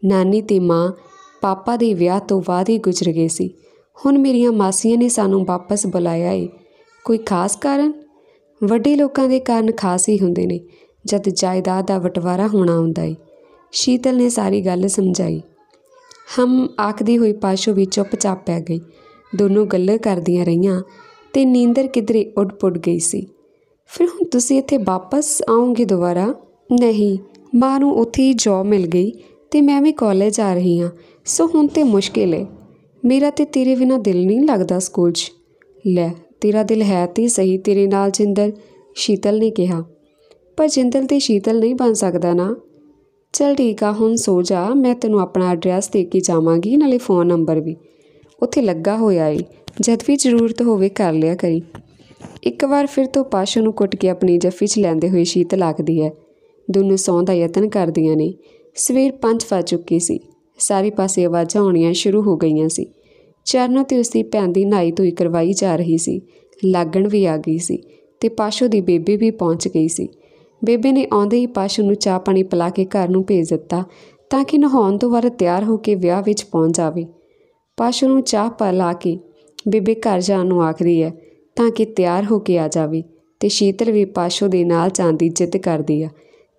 ਨਾਨੀ ਤੇ ਮਾਂ ਪਾਪਾ ਦੇ ਵਿਆਹ ਤੋਂ ਬਾਅਦ ਹੀ ਗੁਜ਼ਰ ਗਏ ਸੀ ਹੁਣ ਮੇਰੀਆਂ ਮਾਸੀਆਂ ਨੇ ਸਾਨੂੰ ਵਾਪਸ ਬੁਲਾਇਆ ਏ ਕੋਈ ਖਾਸ ਕਾਰਨ ਵੱਡੇ ਲੋਕਾਂ ਦੇ ਕਾਰਨ ਖਾਸ ਹੀ ਹੁੰਦੇ ਨੇ ਜਦ ਜਾਇਦਾਦ ਦਾ ਵਟਵਾਰਾ ਹੋਣਾ ਹੁੰਦਾ ਏ ਸ਼ੀਤਲ ਨੇ ਸਾਰੀ ਗੱਲ ਸਮਝਾਈ ਹਮ ਆਖਦੀ ਹੋਈ ਪਾਸ਼ੋ ਵਿੱਚ ਚੁੱਪਚਾਪ ਪੈ ਗਈ ਦੋਨੋਂ ਗੱਲਾਂ ਕਰਦੀਆਂ ਰਹੀਆਂ ਤੇ ਨੀਂਦਰ ਕਿਧਰੇ ਉੱਡ-ਪੁੱਡ ਗਈ ਸੀ ਫਿਰ ਹੁਣ ਤੁਸੀਂ ਇੱਥੇ ਵਾਪਸ ਆਉਂਗੇ ਦੁਬਾਰਾ ਨਹੀਂ ਮਾਂ ਨੂੰ ਉੱਥੇ ਹੀ ਜੌਬ ਮਿਲ ਗਈ ਤੇ ਮੈਂ ਵੀ ਕਾਲਜ ਆ ਰਹੀ ਹਾਂ ਸੋ ਹੁਣ ਤੇ ਮੁਸ਼ਕਿਲ ਹੈ ਮੇਰਾ ਤੇ ਤੇਰੇ ਬਿਨਾ ਦਿਲ ਨਹੀਂ ਲੱਗਦਾ ਸਕੂਲ 'ਚ ਲੈ ਤੇਰਾ ਦਿਲ ਹੈ ਤੇ ਸਹੀ ਤੇਰੇ ਨਾਲ ਜਿੰਦਰ ਸ਼ੀਤਲ ਨੇ ਕਿਹਾ ਪਰ ਜਿੰਦਰ ਤੇ ਸ਼ੀਤਲ ਨਹੀਂ ਬਣ ਸਕਦਾ ਨਾ ਚਲ ਠੀਕ ਆ ਹੁਣ ਸੋ ਜਾ ਮੈਂ ਤੈਨੂੰ ਆਪਣਾ ਐਡਰੈਸ ਦੇ ਕੇ ਜਾਵਾਂਗੀ ਨਾਲੇ ਫੋਨ ਨੰਬਰ ਵੀ ਉੱਥੇ ਲੱਗਾ ਹੋਇਆ ਏ ਜਦ ਵੀ ਜ਼ਰੂਰਤ ਹੋਵੇ ਕਰ ਲਿਆ ਕਰੀ ਇੱਕ ਵਾਰ ਫਿਰ ਤੋਂ ਪਾਸ਼ਾ ਨੂੰ ਕੁੱਟ ਕੇ ਆਪਣੀ ਜੱਫੀ 'ਚ ਲੈਂਦੇ ਹੋਏ ਸ਼ੀਤ ਲੱਗਦੀ ਹੈ ਦੋਨੋਂ ਸੌਂ ਦਾ ਯਤਨ ਕਰਦੀਆਂ ਨੇ ਸਵੇਰ 5 ਵਜ ਚੁੱਕੀ ਸੀ ਸਾਰੇ ਪਾਸੇ ਆਵਾਜ਼ਾਂ ਆਉਣੀਆਂ ਸ਼ੁਰੂ ਹੋ ਗਈਆਂ ਸੀ ਚਰਨੋ ਤੇ ਉਸਦੀ ਭੈਣ ਦੀ ਨਾਈ ਧੋਈ ਕਰਵਾਈ ਜਾ ਰਹੀ ਸੀ ਲਾਗਣ ਵੀ ਆ ਗਈ ਸੀ ਤੇ ਪਾਸ਼ੋ ਦੀ ਬੇਬੇ ਵੀ ਪਹੁੰਚ ਗਈ ਸੀ ਬੇਬੇ ਨੇ ਆਉਂਦੇ ਹੀ ਪਾਸ਼ੂ ਨੂੰ ਚਾਹ ਪਾਣੀ ਪਿਲਾ ਕੇ ਘਰ ਨੂੰ ਭੇਜ ਦਿੱਤਾ ਤਾਂ ਕਿ ਨਹਾਉਣ ਤੋਂ ਬਾਅਦ ਤਿਆਰ ਹੋ ਕੇ ਵਿਆਹ ਵਿੱਚ ਪਹੁੰਚ ਜਾਵੇ ਪਾਸ਼ੂ ਨੂੰ ਚਾਹ ਪਿਲਾ ਕੇ ਬੇਬੇ ਘਰ ਜਾਣ ਨੂੰ ਆਖਦੀ ਹੈ ਤਾਂ ਕਿ ਤਿਆਰ ਹੋ ਕੇ ਆ ਜਾਵੇ ਤੇ ਸ਼ੀਤਲ ਵੀ ਪਾਸ਼ੂ ਦੇ ਨਾਲ ਜਾਣ ਦੀ ਜਿੱਦ ਕਰਦੀ ਆ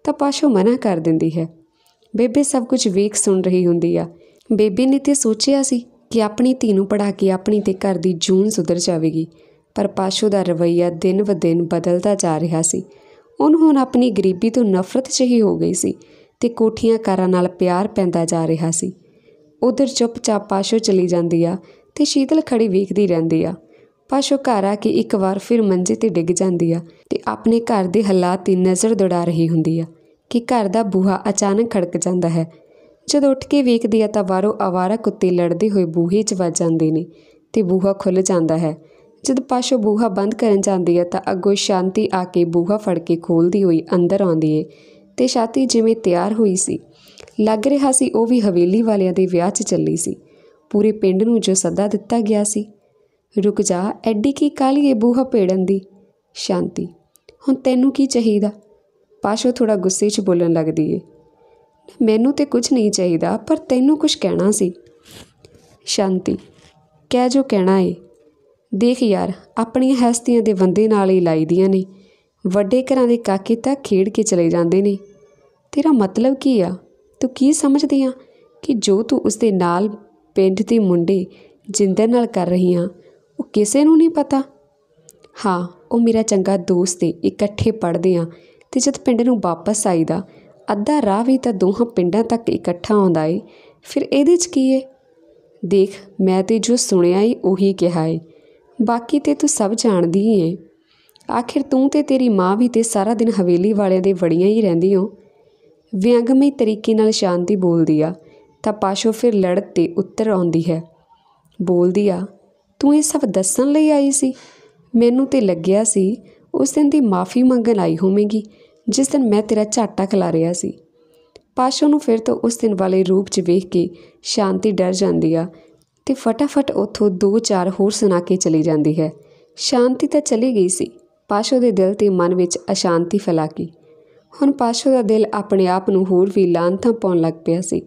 ਤਾਂ ਪਾਸ਼ੂ ਮਨਾ ਕਰ ਦਿੰਦੀ ਹੈ ਬੇਬੇ ਸਭ ਕੁਝ ਵੇਖ ਸੁਣ ਰਹੀ ਹੁੰਦੀ ਆ ਬੇਬੇ ਨੇ ਤੇ ਸੋਚਿਆ ਸੀ ਕਿ ਆਪਣੀ ਧੀ ਨੂੰ ਪੜਾ ਕੇ ਆਪਣੀ ਤੇ ਘਰ ਦੀ ਜੂਨ ਸੁਧਰ ਜਾਵੇਗੀ ਪਰ ਪਾਸ਼ੂ ਦਾ ਰਵਈਆ ਦਿਨ ਵ ਦਿਨ ਬਦਲਦਾ ਜਾ ਰਿਹਾ ਸੀ ਉਹਨੂੰ ਹੁਣ ਆਪਣੀ ਗਰੀਬੀ ਤੋਂ ਨਫ਼ਰਤ ਜਿਹੀ ਹੋ ਗਈ ਸੀ ਤੇ ਕੋਠੀਆਂ ਕਾਰਾਂ ਨਾਲ ਪਿਆਰ ਪੈਂਦਾ ਜਾ ਰਿਹਾ ਸੀ ਉਧਰ ਚੁੱਪਚਾਪ ਪਾਸ਼ੋ ਚਲੀ ਜਾਂਦੀ ਆ ਤੇ ਸ਼ੀਤਲ ਖੜੀ ਵੇਖਦੀ ਰਹਿੰਦੀ ਆ ਪਾਸ਼ੋ ਘਰ ਆ ਕੇ ਇੱਕ ਵਾਰ ਫਿਰ ਮੰਜੇ ਤੇ ਡਿੱਗ ਜਾਂਦੀ ਆ ਤੇ ਆਪਣੇ ਘਰ ਦੇ ਹਾਲਾਤ 'ਤੇ ਨਜ਼ਰ ਦੁੜਾ ਰਹੀ ਹੁੰਦੀ ਆ ਕਿ ਘਰ ਦਾ ਬੂਹਾ ਅਚਾਨਕ ਖੜਕ ਜਾਂਦਾ ਹੈ ਜਦੋਂ ਉੱਠ ਕੇ ਵੇਖਦੀ ਆ ਤਾਂ ਬਾਹਰੋਂ ਆਵਾਰਾ ਕੁੱਤੇ ਲੜਦੇ ਹੋਏ ਬੂਹੇ 'ਚ ਵੱਜ ਜਾਂਦੇ ਨੇ ਤੇ ਬੂਹਾ ਖੁੱਲ ਜਾਂਦਾ ਹੈ ਜਦ ਪਾਸ਼ੋ ਬੂਹਾ ਬੰਦ ਕਰਨ ਜਾਂਦੀ ਹੈ ਤਾਂ ਅੱਗੋਂ ਸ਼ਾਂਤੀ ਆ ਕੇ ਬੂਹਾ ਫੜ ਕੇ ਖੋਲਦੀ ਹੋਈ ਅੰਦਰ ਆਉਂਦੀ ਏ ਤੇ ਛਾਤੀ ਜਿਵੇਂ ਤਿਆਰ ਹੋਈ ਸੀ ਲੱਗ ਰਿਹਾ ਸੀ ਉਹ ਵੀ ਹਵੇਲੀ ਵਾਲਿਆਂ ਦੇ ਵਿਆਹ 'ਚ ਚੱਲੀ ਸੀ ਪੂਰੇ ਪਿੰਡ ਨੂੰ ਜੋ ਸੱਦਾ ਦਿੱਤਾ ਗਿਆ ਸੀ ਰੁਕ ਜਾ ਐਡੀ ਕੀ ਕਾਲੀ ਏ ਬੂਹਾ ਪੇੜਨ ਦੀ ਸ਼ਾਂਤੀ ਹੁਣ ਤੈਨੂੰ ਕੀ ਚਾਹੀਦਾ ਪਾਸ਼ੋ ਥੋੜਾ ਗੁੱਸੇ 'ਚ ਬੋਲਣ ਲੱਗਦੀ ਏ ਮੈਨੂੰ ਤੇ ਕੁਝ ਨਹੀਂ ਚਾਹੀਦਾ ਪਰ ਤੈਨੂੰ ਕੁਝ ਕਹਿਣਾ ਸੀ ਸ਼ਾਂਤੀ ਕਹਿ ਜੋ ਕਹਿਣਾ ਏ ਦੇਖ ਯਾਰ ਆਪਣੀਆਂ ਹੈਸਤੀਆਂ ਦੇ ਬੰਦੇ ਨਾਲ ਹੀ ਲਾਈ ਦੀਆਂ ਨੇ ਵੱਡੇ ਘਰਾਂ ਦੇ ਕਾਕੇ ਤਾਂ ਖੇਡ ਕੇ ਚਲੇ ਜਾਂਦੇ ਨੇ ਤੇਰਾ ਮਤਲਬ ਕੀ ਆ ਤੂੰ ਕੀ ਸਮਝਦੀ ਆ ਕਿ ਜੋ ਤੂੰ ਉਸ ਦੇ ਨਾਲ ਪਿੰਡ ਦੇ ਮੁੰਡੇ ਜਿੰਦਰ ਨਾਲ ਕਰ ਰਹੀ ਆ ਉਹ ਕਿਸੇ ਨੂੰ ਨਹੀਂ ਪਤਾ ਹਾਂ ਉਹ ਮੇਰਾ ਚੰਗਾ ਦੋਸਤ ਏ ਇਕੱਠੇ ਪੜਦੇ ਆ ਤੇ ਜਦ ਪਿੰਡ ਨੂੰ ਵਾਪਸ ਆਈਦਾ ਅੱਧਾ ਰਾਹ ਵੀ ਤਾਂ ਦੋਹਾਂ ਪਿੰਡਾਂ ਤੱਕ ਇਕੱਠਾ ਆਉਂਦਾ ਏ ਫਿਰ ਇਹਦੇ 'ਚ ਕੀ ਏ ਦੇਖ ਮੈਂ ਤੇ ਜੋ ਸੁਣਿਆ ਏ ਉਹੀ ਕਿਹਾ ਏ ਬਾਕੀ ਤੇ ਤੂੰ ਸਭ ਜਾਣਦੀ ਏ ਆਖਿਰ ਤੂੰ ਤੇ ਤੇਰੀ ਮਾਂ ਵੀ ਤੇ ਸਾਰਾ ਦਿਨ ਹਵੇਲੀ ਵਾਲਿਆਂ ਦੇ ਵੜੀਆਂ ਹੀ ਰਹਿੰਦੀ ਹੋ ਵਿਅੰਗਮਈ ਤਰੀਕੇ ਨਾਲ ਸ਼ਾਂਤੀ ਬੋਲਦੀ ਆ ਤਾਂ ਪਾਸ਼ੋ ਫਿਰ ਲੜ ਤੇ ਉੱਤਰ ਆਉਂਦੀ ਹੈ ਬੋਲਦੀ ਆ ਤੂੰ ਇਹ ਸਭ ਦੱਸਣ ਲਈ ਆਈ ਸੀ ਮੈਨੂੰ ਤੇ ਲੱਗਿਆ ਸੀ ਉਸ ਦਿਨ ਦੀ ਮਾਫੀ ਮੰਗਣ ਆਈ ਹੋਵੇਂਗੀ ਜਿਸ ਦਿਨ ਮੈਂ ਤੇਰਾ ਝਾਟਾ ਖਿਲਾ ਰਿਹਾ ਸੀ ਪਾਸ਼ੋ ਨੂੰ ਫਿਰ ਤੋਂ ਉਸ ਦਿਨ ਵਾਲੇ ਰੂਪ 'ਚ ਵੇਖ ਕੇ ਸ਼ਾਂਤੀ ਡਰ ਜਾਂਦੀ ਆ ਤੇ ਫਟਾਫਟ ਉਥੋਂ ਦੋ ਚਾਰ ਹੋਰ ਸੁਣਾ ਕੇ ਚਲੀ ਜਾਂਦੀ ਹੈ ਸ਼ਾਂਤੀ ਤਾਂ ਚਲੀ ਗਈ ਸੀ ਪਾਸ਼ੋ ਦੇ ਦਿਲ ਤੇ ਮਨ ਵਿੱਚ ਅਸ਼ਾਂਤੀ ਫੈਲਾ ਗਈ ਹੁਣ ਪਾਸ਼ੋ ਦਾ ਦਿਲ ਆਪਣੇ ਆਪ ਨੂੰ ਹੋਰ ਵੀ ਲਾਂਤਾਂ ਪਾਉਣ ਲੱਗ ਪਿਆ ਸੀ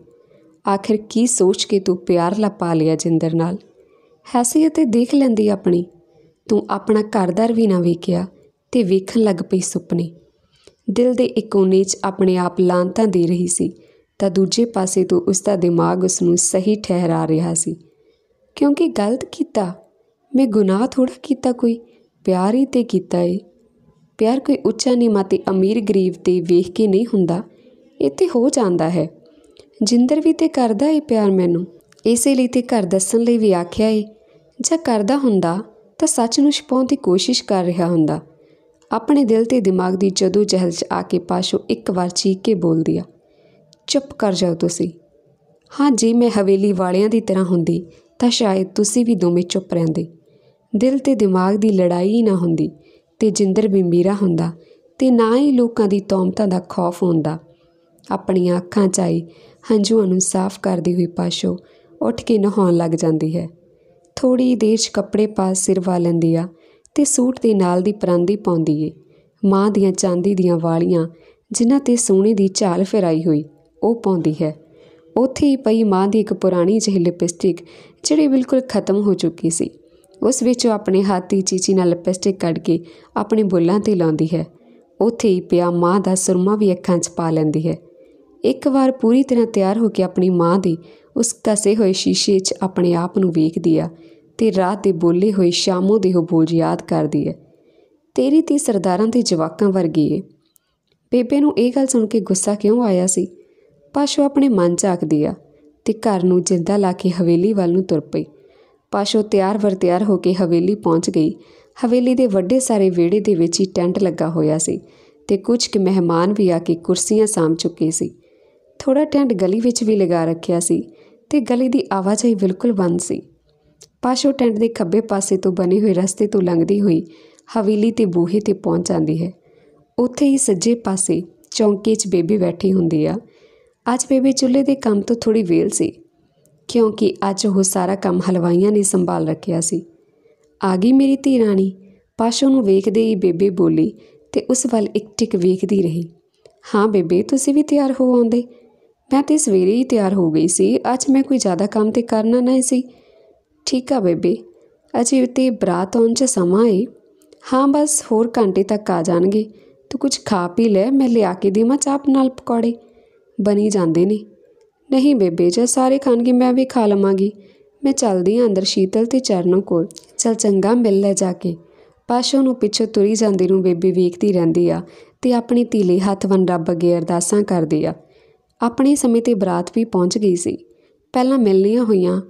ਆਖਿਰ ਕੀ ਸੋਚ ਕੇ ਤੂੰ ਪਿਆਰ ਲਾ ਪਾ ਲਿਆ ਜਿੰਦਰ ਨਾਲ ਹੈਸੀਅਤ ਤੇ ਦੇਖ ਲੈਂਦੀ ਆਪਣੀ ਤੂੰ ਆਪਣਾ ਘਰਦਾਰ ਵੀ ਨਾ ਵੇਖਿਆ ਤੇ ਵੇਖਣ ਲੱਗ ਪਈ ਸੁਪਨੇ ਦਿਲ ਦੇ ਇੱਕ ਕੋਨੇ 'ਚ ਆਪਣੇ ਆਪ ਲਾਂਤਾਂ ਦੇ ਰਹੀ ਸੀ ਤਾਂ ਦੂਜੇ ਪਾਸੇ ਤੋਂ ਉਸ ਦਾ ਦਿਮਾਗ ਉਸ ਨੂੰ ਸਹੀ ਠਹਿਰਾ ਰਿਹਾ ਸੀ ਕਿਉਂਕਿ ਗਲਤ ਕੀਤਾ ਮੈਂ ਗੁਨਾਹ ਥੋੜਾ ਕੀਤਾ ਕੋਈ ਪਿਆਰ ਹੀ ਤੇ ਕੀਤਾ ਏ ਪਿਆਰ ਕੋਈ ਉੱਚਾ ਨਹੀਂ ਮਾਤੇ ਅਮੀਰ ਗਰੀਬ 'ਤੇ ਵੇਖ ਕੇ ਨਹੀਂ ਹੁੰਦਾ ਇੱਥੇ ਹੋ ਜਾਂਦਾ ਹੈ ਜਿੰਦਰ ਵੀ ਤੇ ਕਰਦਾ ਏ ਪਿਆਰ ਮੈਨੂੰ ਇਸੇ ਲਈ ਤੇ ਘਰ ਦੱਸਣ ਲਈ ਵੀ ਆਖਿਆ ਏ ਜੇ ਕਰਦਾ ਹੁੰਦਾ ਤਾਂ ਸੱਚ ਨੂੰ ਛਪਾਉਣ ਦੀ ਕੋਸ਼ਿਸ਼ ਕਰ ਰਿਹਾ ਹੁੰਦਾ ਆਪਣੇ ਦਿਲ ਤੇ ਦਿਮਾਗ ਦੀ ਜਦੋਂ ਜਹਲ 'ਚ ਆ ਕੇ ਪਾਸ਼ੋ ਇੱਕ ਵਾਰ ਚੀਕ ਕੇ ਬੋਲ ਦਿਆ ਚੁੱਪ ਕਰ ਜਾਓ ਤੁਸੀਂ ਹਾਂ ਜੀ ਮੈਂ ਹਵੇਲੀ ਵਾਲਿਆਂ ਦੀ ਤਰ੍ਹਾਂ ਹੁੰਦੀ ਤਾਂ ਸ਼ਾਇਦ ਤੁਸੀਂ ਵੀ ਦੋਵੇਂ ਚੁੱਪ ਰਹਿੰਦੇ ਦਿਲ ਤੇ ਦਿਮਾਗ ਦੀ ਲੜਾਈ ਹੀ ਨਾ ਹੁੰਦੀ ਤੇ ਜਿੰਦਰ ਵੀ ਮੀਰਾ ਹੁੰਦਾ ਤੇ ਨਾ ਹੀ ਲੋਕਾਂ ਦੀ ਤੌਮਤਾਂ ਦਾ ਖੌਫ ਹੁੰਦਾ ਆਪਣੀਆਂ ਅੱਖਾਂ 'ਚ ਆਈ ਹੰਝੂਆਂ ਨੂੰ ਸਾਫ਼ ਕਰਦੀ ਹੋਈ ਪਾਸ਼ੋ ਉੱਠ ਕੇ ਨਹਾਉਣ ਲੱਗ ਜਾਂਦੀ ਹੈ ਥੋੜੀ ਦੇਰ 'ਚ ਕੱਪੜੇ ਪਾ ਸਿਰ ਵਾ ਲੈਂਦੀ ਆ ਤੇ ਸੂਟ ਦੇ ਨਾਲ ਦੀ ਪਰਾਂਦੀ ਪਾਉਂਦੀ ਏ ਮਾਂ ਦੀਆਂ ਚਾਂਦੀ ਦੀਆਂ ਵਾਲੀਆਂ ਜਿਨ੍ਹਾਂ ਤੇ ਸੋਨੇ ਦੀ ਝਾਲ ਫੇਰਾਈ ਹੋਈ ਉਹ ਪਾਉਂਦੀ ਹੈ ਉੱਥੇ ਹੀ ਪਈ ਮਾਂ ਦੀ ਇੱਕ ਪੁਰਾਣੀ ਜਿਹੀ ਲਿਪਸਟਿਕ ਜਿਹੜੀ ਬਿਲਕੁਲ ਖਤਮ ਹੋ ਚੁੱਕੀ ਸੀ ਉਸ ਵਿੱਚੋਂ ਆਪਣੇ ਹੱਥ ਦੀ ਚੀਚੀ ਨਾਲ ਲਿਪਸਟਿਕ ਕੱਢ ਕੇ ਆਪਣੇ ਬੁੱਲਾਂ ਤੇ ਲਾਉਂਦੀ ਹੈ ਉੱਥੇ ਹੀ ਪਿਆ ਮਾਂ ਦਾ ਸੁਰਮਾ ਵੀ ਅੱਖਾਂ 'ਚ ਪਾ ਲੈਂਦੀ ਹੈ ਇੱਕ ਵਾਰ ਪੂਰੀ ਤਰ੍ਹਾਂ ਤਿਆਰ ਹੋ ਕੇ ਆਪਣੀ ਮਾਂ ਦੇ ਉਸ ਕਸੇ ਹੋਏ ਸ਼ੀਸ਼ੇ 'ਚ ਆਪਣੇ ਆਪ ਨੂੰ ਵੇਖਦੀ ਆ ਤੇ ਰਾਤ ਦੇ ਬੋਲੇ ਹੋਏ ਸ਼ਾਮੋਂ ਦੇ ਹੋ ਬੋਲ ਯਾਦ ਕਰਦੀ ਹੈ ਤੇਰੀ ਤੇ ਸਰਦਾਰਾਂ ਦੇ ਜਵਾਕਾਂ ਵਰਗੀ ਏ ਬੇਬੇ ਨੂੰ ਇਹ ਗੱਲ ਸੁਣ ਕੇ ਗੁੱਸਾ ਕਿਉਂ ਆਇਆ ਸੀ ਪਾਸ਼ੋ ਆਪਣੇ ਮਨ 'ਚ ਆ ਤੇ ਘਰ ਨੂੰ ਜਿੰਦਾ ਲਾ ਕੇ ਹਵੇਲੀ ਵੱਲ ਨੂੰ ਤੁਰ ਪਈ ਪਾਸ਼ੋ ਤਿਆਰ ਵਰ ਤਿਆਰ ਹੋ ਕੇ ਹਵੇਲੀ ਪਹੁੰਚ ਗਈ ਹਵੇਲੀ ਦੇ ਵੱਡੇ ਸਾਰੇ ਵਿਹੜੇ ਦੇ ਵਿੱਚ ਹੀ ਟੈਂਟ ਲੱਗਾ ਹੋਇਆ ਸੀ ਤੇ ਕੁਝ ਕਿ ਮਹਿਮਾਨ ਵੀ ਆ ਕੇ ਕੁਰਸੀਆਂ ਸਾਮ ਚੁੱਕੇ ਸੀ ਥੋੜਾ ਟੈਂਟ ਗਲੀ ਵਿੱਚ ਵੀ ਲਗਾ ਰੱਖਿਆ ਸੀ ਤੇ ਗਲੀ ਦੀ ਆਵਾਜਾਈ ਬਿਲਕੁਲ ਬੰਦ ਸੀ ਪਾਸ਼ੋ ਟੈਂਟ ਦੇ ਖੱਬੇ ਪਾਸੇ ਤੋਂ ਬਣੇ ਹੋਏ ਰਸਤੇ ਤੋਂ ਲੰਘਦੀ ਹੋਈ ਹਵੇਲੀ ਤੇ ਬੂਹੇ ਤੇ ਪਹੁੰਚ ਜਾਂਦੀ ਹੈ ਉੱਥੇ ਹੀ ਸੱਜੇ ਪਾਸੇ ਚੌਂਕੇ 'ਚ ਬੇਬੀ ਬੈਠੀ ਹੁੰਦੀ ਆ ਅੱਜ ਬੇਬੇ ਚੁੱਲ੍ਹੇ ਦੇ ਕੰਮ ਤੋਂ ਥੋੜੀ ਵੇਲ ਸੀ ਕਿਉਂਕਿ ਅੱਜ ਉਹ ਸਾਰਾ ਕੰਮ ਹਲਵਾਈਆਂ ਨੇ ਸੰਭਾਲ ਰੱਖਿਆ ਸੀ ਆ ਗਈ ਮੇਰੀ ਧੀ ਰਾਣੀ ਪਾਸ਼ੋ ਨੂੰ ਵੇਖਦੇ ਹੀ ਬੇਬੇ ਬੋਲੀ ਤੇ ਉਸ ਵੱਲ ਇੱਕ ਟਿਕ ਵੇਖਦੀ ਰਹੀ ਹਾਂ ਬੇਬੇ ਤੁਸੀਂ ਵੀ ਤਿਆਰ ਹੋ ਆਉਂਦੇ ਮੈਂ ਤੇ ਸਵੇਰੇ ਹੀ ਤਿਆਰ ਹੋ ਗਈ ਸੀ ਅੱਜ ਮੈਂ ਕੋਈ ਜ਼ਿਆਦਾ ਕੰਮ ਤੇ ਕਰਨਾ ਨਹੀਂ ਸੀ ਠੀਕ ਆ ਬੇਬੇ ਅਜੇ ਤੇ ਬਰਾਤ ਆਉਣ 'ਚ ਸਮਾਂ ਏ ਹਾਂ ਬਸ ਹੋਰ ਘੰਟੇ ਤੱਕ ਆ ਜਾਣਗੇ ਤੂੰ ਕੁਝ ਖਾ ਪੀ ਲੈ ਮੈਂ ਲਿਆ ਕੇ ਦੇਵਾਂ ਚਾਹ ਨਾਲ ਪਕੌੜੇ ਬਣੀ ਜਾਂਦੇ ਨੇ ਨਹੀਂ ਬੇਬੇ ਜੇ ਸਾਰੇ ਖਾਣਗੇ ਮੈਂ ਵੀ ਖਾ ਲਵਾਂਗੀ ਮੈਂ ਚੱਲਦੀ ਆਂ ਅੰਦਰ ਸ਼ੀਤਲ ਤੇ ਚਰਨੋਂ ਕੋਲ ਚਲ ਚੰਗਾ ਮਿਲ ਲੈ ਜਾ ਕੇ ਪਾਸ਼ੋ ਨੂੰ ਪਿੱਛੇ ਤੁਰੀ ਜਾਂਦੀ ਨੂੰ ਬੇਬੇ ਵੇਖਦੀ ਰਹਿੰਦੀ ਆ ਤੇ ਆਪਣੀ ਧੀਲੇ ਹੱਥ ਵੰਨ ਰੱਬ ਅਗੇ ਅਰਦਾਸਾਂ ਕਰਦੀ ਆ ਆਪਣੇ ਸਮੇਂ ਤੇ ਬਰਾਤ ਵੀ ਪਹੁੰਚ ਗਈ ਸੀ ਪਹਿਲਾਂ ਮਿਲਣੀਆਂ ਹੋਈਆਂ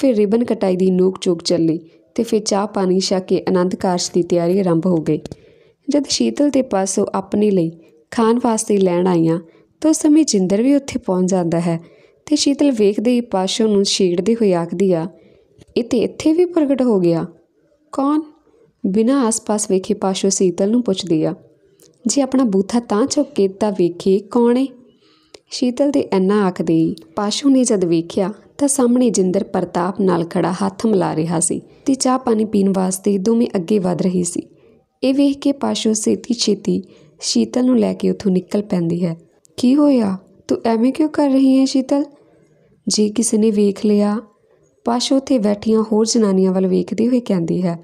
ਫਿਰ ਰਿਬਨ ਕਟਾਈ ਦੀ ਨੂਕ ਚੁੱਕ ਚੱਲੀ ਤੇ ਫਿਰ ਚਾਹ ਪਾਣੀ ਛਕ ਕੇ ਆਨੰਦ ਕਾਰਜ ਦੀ ਤਿਆਰੀ ਆਰੰਭ ਹੋ ਗਈ ਜਦ ਸ਼ੀਤਲ ਤੇ ਪਾਸੋ ਆਪਣੇ ਲਈ ਖਾਣ ਵਾਸਤੇ ਲੈਣ ਆਈਆਂ ਤਾਂ ਉਸ ਸਮੇਂ ਜਿੰਦਰ ਵੀ ਉੱਥੇ ਪਹੁੰਚ ਜਾਂਦਾ ਹੈ ਤੇ ਸ਼ੀਤਲ ਵੇਖਦੇ ਹੀ ਪਾਸ਼ੋ ਨੂੰ ਛੇੜਦੇ ਹੋਏ ਆਖਦੀ ਆ ਇਹ ਤੇ ਇੱਥੇ ਵੀ ਪ੍ਰਗਟ ਹੋ ਗਿਆ ਕੌਣ ਬਿਨਾਂ ਆਸ-ਪਾਸ ਵੇਖੇ ਪਾਸ਼ੋ ਸੀਤਲ ਨੂੰ ਪੁੱਛਦੀ ਆ ਜੇ ਆਪਣਾ ਬੂਥਾ ਤਾਂ ਚੁੱਕ ਕੇ ਤਾਂ ਵੇਖੇ ਕੌਣ ਹੈ ਸ਼ੀਤਲ ਦੇ ਐਨਾ ਆਖਦੇ ਹੀ ਪਾਸ਼ੂ ਨੇ ਜਦ ਵੇਖਿਆ ਤਾਂ ਸਾਹਮਣੇ ਜਿੰਦਰ ਪ੍ਰਤਾਪ ਨਾਲ ਖੜਾ ਹੱਥ ਮਿਲਾ ਰਿਹਾ ਸੀ ਤੇ ਚਾਹ ਪਾਣੀ ਪੀਣ ਵਾਸਤੇ ਦੋਵੇਂ ਅੱਗੇ ਵਧ ਰਹੀ ਸੀ ਇਹ ਵੇਖ ਕੇ ਪਾਸ਼ੂ ਸੇਤੀ ਛੇਤੀ ਸ਼ੀਤਲ ਨੂੰ ਲੈ ਕੇ ਉੱਥੋਂ ਨਿਕਲ ਪੈਂਦੀ ਹੈ ਕੀ ਹੋਇਆ ਤੂੰ ਐਵੇਂ ਕਿਉਂ ਕਰ ਰਹੀ ਹੈ ਸ਼ੀਤਲ ਜੇ ਕਿਸੇ ਨੇ ਵੇਖ ਲਿਆ ਪਾਸ਼ ਉਥੇ ਬੈਠੀਆਂ ਹੋਰ ਜਨਾਨੀਆਂ ਵੱਲ ਵੇਖਦੀ ਹੋਈ ਕਹਿੰਦੀ ਹੈ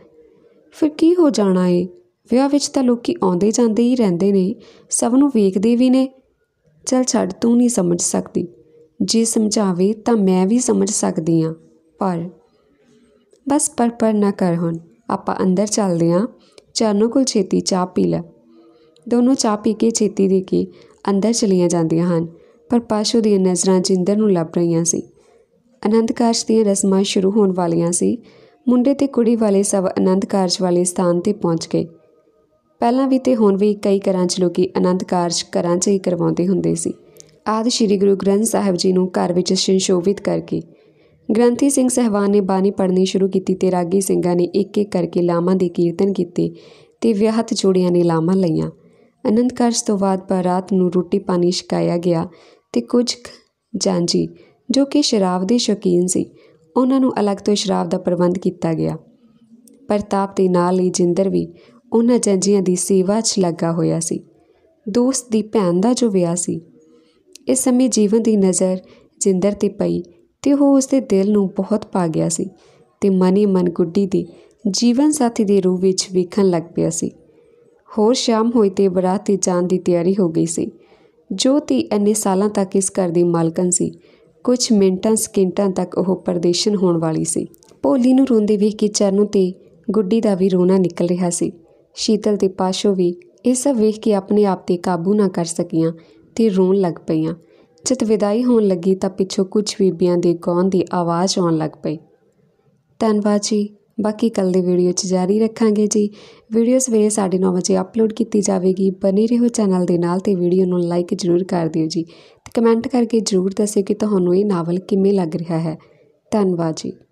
ਫਿਰ ਕੀ ਹੋ ਜਾਣਾ ਏ ਵਿਆਹ ਵਿੱਚ ਤਾਂ ਲੋਕੀ ਆਉਂਦੇ ਜਾਂਦੇ ਹੀ ਰਹਿੰਦੇ ਨੇ ਸਭ ਨੂੰ ਵੇਖਦੇ ਵੀ ਨੇ ਚਲ ਛੱਡ ਤੂੰ ਨਹੀਂ ਸਮਝ ਸਕਦੀ ਜੇ ਸਮਝਾਵੇ ਤਾਂ ਮੈਂ ਵੀ ਸਮਝ ਸਕਦੀ ਆ ਪਰ ਬਸ ਪਰ ਪਰ ਨਾ ਕਰ ਹੁਣ ਆਪਾਂ ਅੰਦਰ ਚੱਲਦੇ ਆ ਚਾਨੂ ਕੋਲ ਛੇਤੀ ਚਾਹ ਪੀ ਲੈ ਦੋਨੋਂ ਚਾਹ ਪੀ ਕੇ ਛੇਤੀ ਦੇ ਕੇ ਅੰਦਰ ਚਲੀਆਂ ਜਾਂਦੀਆਂ ਹਨ ਪਰ ਪਾਸ਼ੂ ਦੀਆਂ ਨਜ਼ਰਾਂ ਜਿੰਦਰ ਨੂੰ ਲੱਭ ਰਹੀਆਂ ਸੀ ਆਨੰਦ ਕਾਰਜ ਦੀਆਂ ਰਸਮਾਂ ਸ਼ੁਰੂ ਹੋਣ ਵਾਲੀਆਂ ਸੀ ਮੁੰਡੇ ਤੇ ਕੁੜੀ ਵਾਲੇ ਸਭ ਆਨੰਦ ਕਾਰਜ ਵਾਲੇ ਸਥਾਨ ਤੇ ਪਹੁੰਚ ਗਏ ਪਹਿਲਾਂ ਵੀ ਤੇ ਹੁਣ ਵੀ ਕਈ ਘਰਾਂ 'ਚ ਲੋਕੀ ਆਨੰਦ ਕਾਰਜ ਘਰਾਂ 'ਚ ਹੀ ਕਰਵਾਉਂਦੇ ਹੁੰਦੇ ਸੀ ਆਦ ਸ੍ਰੀ ਗੁਰੂ ਗ੍ਰੰਥ ਸਾਹਿਬ ਜੀ ਨੂੰ ਘਰ ਵਿੱਚ ਸ਼ਿੰਸ਼ੋਵਿਤ ਕਰਕੇ ਗ੍ਰੰਥੀ ਸਿੰਘ ਸਹਿਵਾਨ ਨੇ ਬਾਣੀ ਪੜ੍ਹਨੀ ਸ਼ੁਰੂ ਕੀਤੀ ਤੇ ਰਾਗੀ ਸਿੰਘਾਂ ਨੇ ਇੱਕ ਇੱਕ ਕਰਕੇ ਲਾਮਾਂ ਦੇ ਕੀਰਤਨ ਕੀਤੇ ਤੇ ਵਿਆਹਤ ਜੋੜੀਆਂ ਨੇ ਲਾਮਾਂ ਲਈਆਂ ਅਨੰਦ ਕਾਰਜ ਤੋਂ ਬਾਅਦ ਬਾਰਾਤ ਨੂੰ ਰੋਟੀ ਪਾਣੀ ਛਕਾਇਆ ਗਿਆ ਤੇ ਕੁਝ ਜਾਂਜੀ ਜੋ ਕਿ ਸ਼ਰਾਬ ਦੇ ਸ਼ੌਕੀਨ ਸੀ ਉਹਨਾਂ ਨੂੰ ਅਲੱਗ ਤੋਂ ਸ਼ਰਾਬ ਦਾ ਪ੍ਰਬੰਧ ਕੀਤਾ ਗਿਆ ਪ੍ਰਤਾਪ ਦੇ ਨਾਲ ਹੀ ਜਿੰਦਰ ਵੀ ਉਹਨਾਂ ਜਾਂਜੀਆਂ ਦੀ ਸੇਵਾ 'ਚ ਲੱਗਾ ਹੋਇਆ ਸੀ ਦੋਸਤ ਦੀ ਭੈਣ ਦਾ ਜੋ ਵਿਆਹ ਸੀ ਇਸ ਸਮੇਂ ਜੀਵਨ ਦੀ ਨਜ਼ਰ ਜਿੰਦਰ ਤੇ ਪਈ ਤੇ ਉਹ ਉਸਦੇ ਦਿਲ ਨੂੰ ਬਹੁਤ ਪਾ ਗਿਆ ਸੀ ਤੇ ਮਨੇ ਮਨ ਗੁੱਡੀ ਦੀ ਜੀਵਨ ਸਾਥੀ ਦੇ ਰੂਪ ਵਿੱਚ ਵੇਖਣ ਲੱਗ ਪਿਆ ਸੀ ਹੋਰ ਸ਼ਾਮ ਹੋਈ ਤੇ ਬਰਾਤ ਤੇ ਜਾਣ ਦੀ ਤਿਆਰੀ ਹੋ ਗਈ ਸੀ ਜੋ ਤੀ ਇੰਨੇ ਸਾਲਾਂ ਤੱਕ ਇਸ ਘਰ ਦੀ ਮਾਲਕਨ ਸੀ ਕੁਝ ਮਿੰਟਾਂ ਸਕਿੰਟਾਂ ਤੱਕ ਉਹ ਪਰਦੇਸ਼ਨ ਹੋਣ ਵਾਲੀ ਸੀ ਭੋਲੀ ਨੂੰ ਰੋਂਦੇ ਵੇਖ ਕੇ ਚਰਨੂ ਤੇ ਗੁੱਡੀ ਦਾ ਵੀ ਰੋਣਾ ਨਿਕਲ ਰਿਹਾ ਸੀ ਸ਼ੀਤਲ ਤੇ ਪਾਸ਼ੋ ਵੀ ਇਹ ਸਭ ਵੇਖ ਕੇ ਆਪਣੇ ਆਪ ਤੇ ਕਾਬੂ ਨਾ ਕਰ ਸਕੀਆਂ ਤੇ ਰੋਣ ਲੱਗ ਪਈਆਂ ਜਦ ਵਿਦਾਈ ਹੋਣ ਲੱਗੀ ਤਾਂ ਪਿੱਛੋਂ ਕੁਝ ਬੀਬੀਆਂ ਦੇ ਗਾਉਣ ਦੀ ਆਵਾਜ਼ ਆਉਣ ਲੱਗ ਪਈ ਧੰਨਵਾਦ ਜੀ ਬਾਕੀ ਕੱਲ ਦੀ ਵੀਡੀਓ 'ਚ ਜਾਰੀ ਰੱਖਾਂਗੇ ਜੀ ਵੀਡੀਓ ਸਵੇਰੇ 9:30 ਵਜੇ ਅਪਲੋਡ ਕੀਤੀ ਜਾਵੇਗੀ ਬਨੇ ਰਹੋ ਚੈਨਲ ਦੇ ਨਾਲ ਤੇ ਵੀਡੀਓ ਨੂੰ ਲਾਈਕ ਜ਼ਰੂਰ ਕਰ ਦਿਓ ਜੀ ਤੇ ਕਮੈਂਟ ਕਰਕੇ ਜ਼ਰੂਰ ਦੱਸਿਓ ਕਿ ਤੁਹਾਨੂੰ ਇਹ ਨਾਵਲ ਕਿਵੇਂ ਲੱਗ ਰਿਹਾ ਹੈ ਧੰਨਵਾਦ ਜੀ